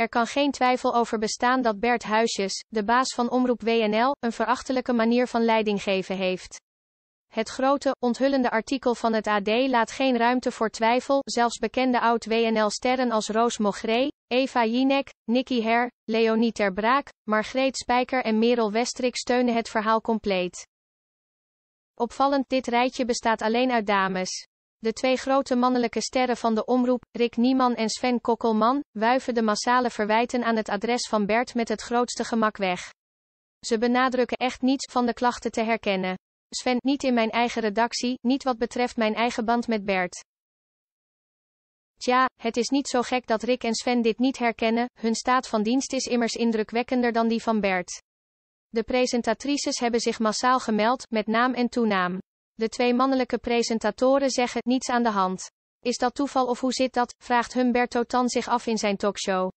Er kan geen twijfel over bestaan dat Bert Huisjes, de baas van Omroep WNL, een verachtelijke manier van leiding geven heeft. Het grote, onthullende artikel van het AD laat geen ruimte voor twijfel, zelfs bekende oud-WNL-sterren als Roos Mogré, Eva Jinek, Nicky Herr, Leonie Ter Braak, Margreet Spijker en Merel Westrik steunen het verhaal compleet. Opvallend dit rijtje bestaat alleen uit dames. De twee grote mannelijke sterren van de omroep, Rick Nieman en Sven Kokkelman, wuiven de massale verwijten aan het adres van Bert met het grootste gemak weg. Ze benadrukken echt niets van de klachten te herkennen. Sven, niet in mijn eigen redactie, niet wat betreft mijn eigen band met Bert. Tja, het is niet zo gek dat Rick en Sven dit niet herkennen, hun staat van dienst is immers indrukwekkender dan die van Bert. De presentatrices hebben zich massaal gemeld, met naam en toenaam. De twee mannelijke presentatoren zeggen niets aan de hand. Is dat toeval of hoe zit dat? vraagt Humberto Tan zich af in zijn talkshow.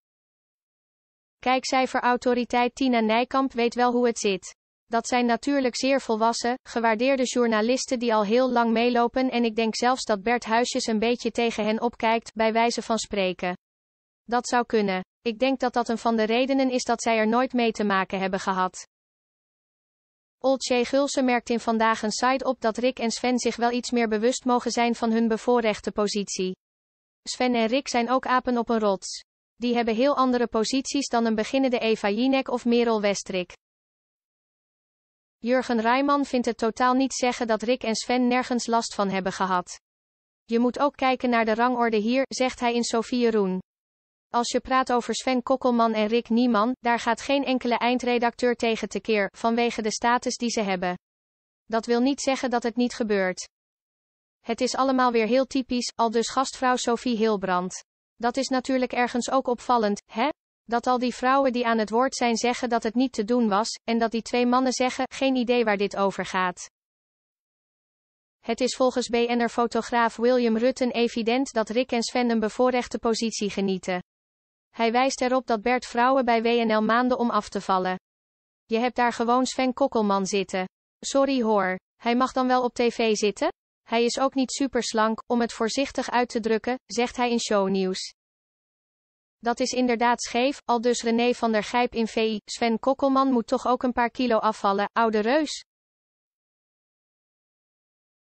Kijkcijferautoriteit Tina Nijkamp weet wel hoe het zit. Dat zijn natuurlijk zeer volwassen, gewaardeerde journalisten die al heel lang meelopen en ik denk zelfs dat Bert Huisjes een beetje tegen hen opkijkt, bij wijze van spreken. Dat zou kunnen. Ik denk dat dat een van de redenen is dat zij er nooit mee te maken hebben gehad. Olcay Gulsen merkt in vandaag een site op dat Rick en Sven zich wel iets meer bewust mogen zijn van hun bevoorrechte positie. Sven en Rick zijn ook apen op een rots. Die hebben heel andere posities dan een beginnende Eva Jinek of Merel Westrik. Jurgen Rijman vindt het totaal niet zeggen dat Rick en Sven nergens last van hebben gehad. Je moet ook kijken naar de rangorde hier, zegt hij in Sofie Roen. Als je praat over Sven Kokkelman en Rick Nieman, daar gaat geen enkele eindredacteur tegen tekeer, vanwege de status die ze hebben. Dat wil niet zeggen dat het niet gebeurt. Het is allemaal weer heel typisch, al dus gastvrouw Sophie Hilbrand. Dat is natuurlijk ergens ook opvallend, hè? Dat al die vrouwen die aan het woord zijn zeggen dat het niet te doen was, en dat die twee mannen zeggen, geen idee waar dit over gaat. Het is volgens BNR-fotograaf William Rutten evident dat Rick en Sven een bevoorrechte positie genieten. Hij wijst erop dat Bert vrouwen bij WNL maanden om af te vallen. Je hebt daar gewoon Sven Kokkelman zitten. Sorry hoor. Hij mag dan wel op tv zitten? Hij is ook niet superslank, om het voorzichtig uit te drukken, zegt hij in shownieuws. Dat is inderdaad scheef, al dus René van der Gijp in VI. Sven Kokkelman moet toch ook een paar kilo afvallen, oude reus.